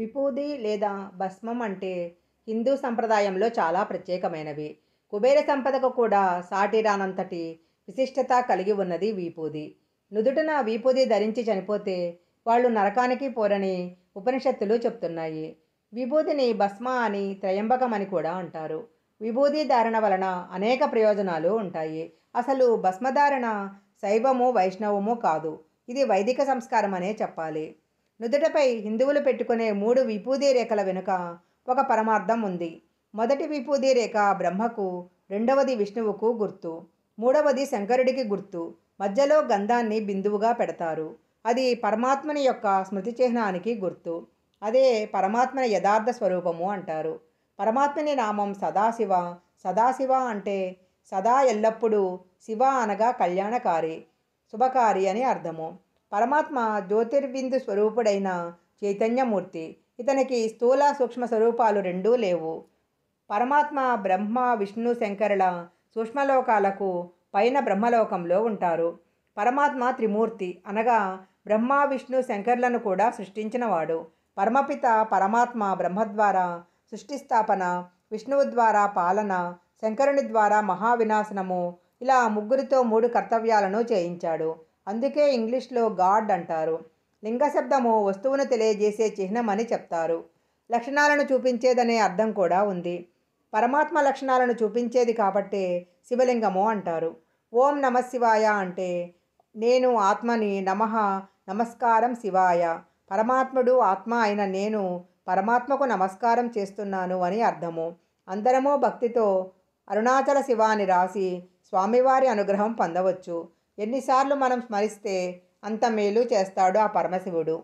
విపూది లేదా భస్మం అంటే హిందూ సంప్రదాయంలో చాలా ప్రత్యేకమైనవి కుబేర సంపదకు కూడా సాటిరానంతటి విశిష్టత కలిగి ఉన్నది వీపూది నుదుటన వీపూది ధరించి చనిపోతే వాళ్ళు నరకానికి పోరని ఉపనిషత్తులు చెప్తున్నాయి విభూతిని భస్మ అని త్రయంబకం అని కూడా అంటారు విభూతి ధారణ వలన అనేక ప్రయోజనాలు ఉంటాయి అసలు భస్మధారణ శైవము వైష్ణవము కాదు ఇది వైదిక సంస్కారం అనే చెప్పాలి నుదుటపై హిందువులు పెట్టుకునే మూడు విపూది రేఖల వెనుక ఒక పరమార్థం ఉంది మొదటి విపూది రేఖ బ్రహ్మకు రెండవది విష్ణువుకు గుర్తు మూడవది శంకరుడికి గుర్తు మధ్యలో గంధాన్ని బిందువుగా పెడతారు అది పరమాత్మని యొక్క స్మృతి చిహ్నానికి గుర్తు అదే పరమాత్మని యథార్థ స్వరూపము అంటారు పరమాత్మని నామం సదాశివ సదాశివ అంటే సదా ఎల్లప్పుడూ శివ అనగా కళ్యాణకారి శుభకారి అని అర్థము పరమాత్మ జ్యోతిర్బిందు స్వరూపుడైన చైతన్యమూర్తి ఇతనికి స్థూల సూక్ష్మ స్వరూపాలు రెండూ లేవు పరమాత్మ బ్రహ్మ విష్ణు శంకరుల సూక్ష్మలోకాలకు పైన బ్రహ్మలోకంలో ఉంటారు పరమాత్మ త్రిమూర్తి అనగా బ్రహ్మ విష్ణు శంకర్లను కూడా సృష్టించినవాడు పరమపిత పరమాత్మ బ్రహ్మ ద్వారా సృష్టిస్థాపన విష్ణువు ద్వారా పాలన శంకరుని ద్వారా మహావినాశనము ఇలా ముగ్గురితో మూడు కర్తవ్యాలను చేయించాడు అందుకే ఇంగ్లీష్లో గాడ్ అంటారు లింగ శబ్దము వస్తువును తెలియజేసే చిహ్నం అని చెప్తారు లక్షణాలను చూపించేదనే అర్థం కూడా ఉంది పరమాత్మ లక్షణాలను చూపించేది కాబట్టే శివలింగము అంటారు ఓం నమ శివాయ అంటే నేను ఆత్మని నమ నమస్కారం శివాయ పరమాత్ముడు ఆత్మ అయిన నేను పరమాత్మకు నమస్కారం చేస్తున్నాను అని అర్థము అందరమో భక్తితో అరుణాచల శివాని రాసి స్వామివారి అనుగ్రహం పొందవచ్చు ఎన్నిసార్లు మనం స్మరిస్తే అంత మేలు చేస్తాడు ఆ పరమశివుడు